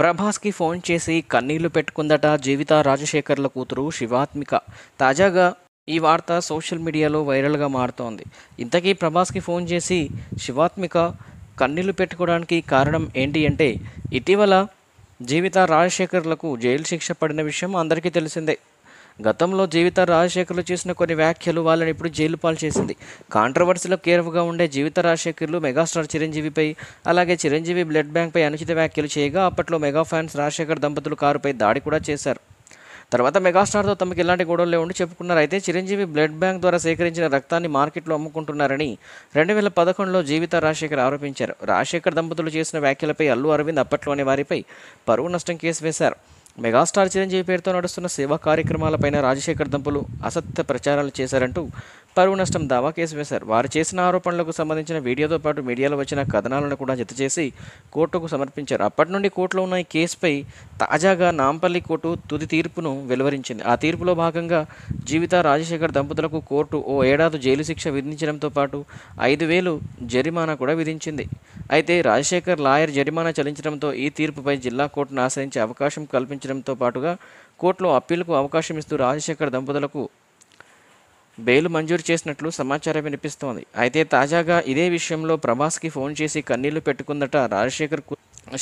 ప్రభాస్కి phone చేసి కన్నీళ్లు పెట్టుకుందట జీవిత రాజశేఖర్ల కూతురు శివాత్మిక తాజాగా ఈ వార్త సోషల్ మీడియాలో వైరల్గా మారుతోంది ఇంతకీ ప్రభాస్కి ఫోన్ చేసి శివాత్మిక కన్నీళ్లు పెట్టుకోవడానికి కారణం ఏంటి అంటే ఇటీవల జీవిత రాజశేఖర్లకు జైలు శిక్ష పడిన విషయం అందరికీ తెలిసిందే గతంలో జీవిత రాజశేఖర్లు చేసిన కొన్ని వ్యాఖ్యలు వాళ్ళని ఇప్పుడు జైలు పాలు చేసింది కాంట్రవర్సీలో కేర్ఫుల్గా ఉండే జీవిత రాజశేఖర్లు మెగాస్టార్ చిరంజీవిపై అలాగే చిరంజీవి బ్లడ్ బ్యాంక్పై అనుచిత వ్యాఖ్యలు చేయగా అప్పట్లో మెగా ఫ్యాన్స్ రాజశేఖర్ దంపతులు కారుపై దాడి కూడా చేశారు తర్వాత మెగాస్టార్తో తమకు ఇలాంటి గొడవలే ఉండి చెప్పుకున్నారు అయితే చిరంజీవి బ్లడ్ బ్యాంక్ ద్వారా సేకరించిన రక్తాన్ని మార్కెట్లో అమ్ముకుంటున్నారని రెండు వేల పదకొండులో జీవిత రాజశేఖర్ ఆరోపించారు రాజశేఖర్ దంపతులు చేసిన వ్యాఖ్యలపై అల్లు అరవింద్ అప్పట్లోని వారిపై పరువు నష్టం కేసు వేశారు మెగాస్టార్ చిరంజీవి పేరుతో నడుస్తున్న సేవా కార్యక్రమాలపైన రాజశేఖర్ దంపులు అసత్య ప్రచారాలు చేశారంటూ పరువు నష్టం దావా కేసు వేశారు వారు చేసిన ఆరోపణలకు సంబంధించిన వీడియోతో పాటు మీడియాలో వచ్చిన కథనాలను కూడా జత చేసి కోర్టుకు సమర్పించారు అప్పటి నుండి కోర్టులో ఉన్న ఈ కేసుపై తాజాగా నాంపల్లి కోర్టు తుది తీర్పును వెలువరించింది ఆ తీర్పులో భాగంగా జీవిత రాజశేఖర్ దంపతులకు కోర్టు ఓ ఏడాది జైలు శిక్ష విధించడంతో పాటు ఐదు వేలు జరిమానా కూడా విధించింది అయితే రాజశేఖర్ లాయర్ జరిమానా చెల్లించడంతో ఈ తీర్పుపై జిల్లా కోర్టును ఆశ్రయించే అవకాశం కల్పించడంతో పాటుగా కోర్టులో అప్పీలకు అవకాశం ఇస్తూ రాజశేఖర్ దంపతులకు బెయిల్ మంజూరు చేసినట్లు సమాచారం వినిపిస్తోంది అయితే తాజాగా ఇదే విషయంలో ప్రభాస్కి ఫోన్ చేసి కన్నీళ్లు పెట్టుకుందట రాజశేఖర్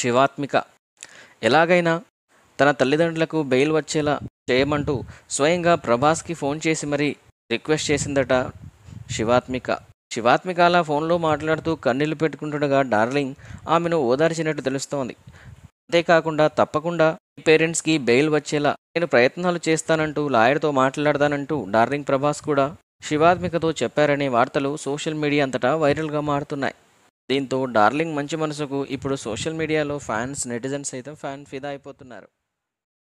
శివాత్మిక ఎలాగైనా తన తల్లిదండ్రులకు బెయిల్ వచ్చేలా చేయమంటూ స్వయంగా ప్రభాస్కి ఫోన్ చేసి మరీ రిక్వెస్ట్ చేసిందట శివాత్మిక శివాత్మిక అలా ఫోన్లో మాట్లాడుతూ కన్నీళ్లు పెట్టుకుంటుండగా డార్లింగ్ ఆమెను ఓదార్చినట్టు తెలుస్తోంది అంతేకాకుండా తప్పకుండా పేరెంట్స్కి బెయిల్ వచ్చేలా నేను ప్రయత్నాలు చేస్తానంటూ లాయర్తో మాట్లాడదానంటూ డార్లింగ్ ప్రభాస్ కూడా శివాత్మికతో చెప్పారనే వార్తలు సోషల్ మీడియా అంతటా వైరల్గా మారుతున్నాయి దీంతో డార్లింగ్ మంచి మనసుకు ఇప్పుడు సోషల్ మీడియాలో ఫ్యాన్స్ నెటిజన్స్ సైతం ఫ్యాన్ ఫిదా అయిపోతున్నారు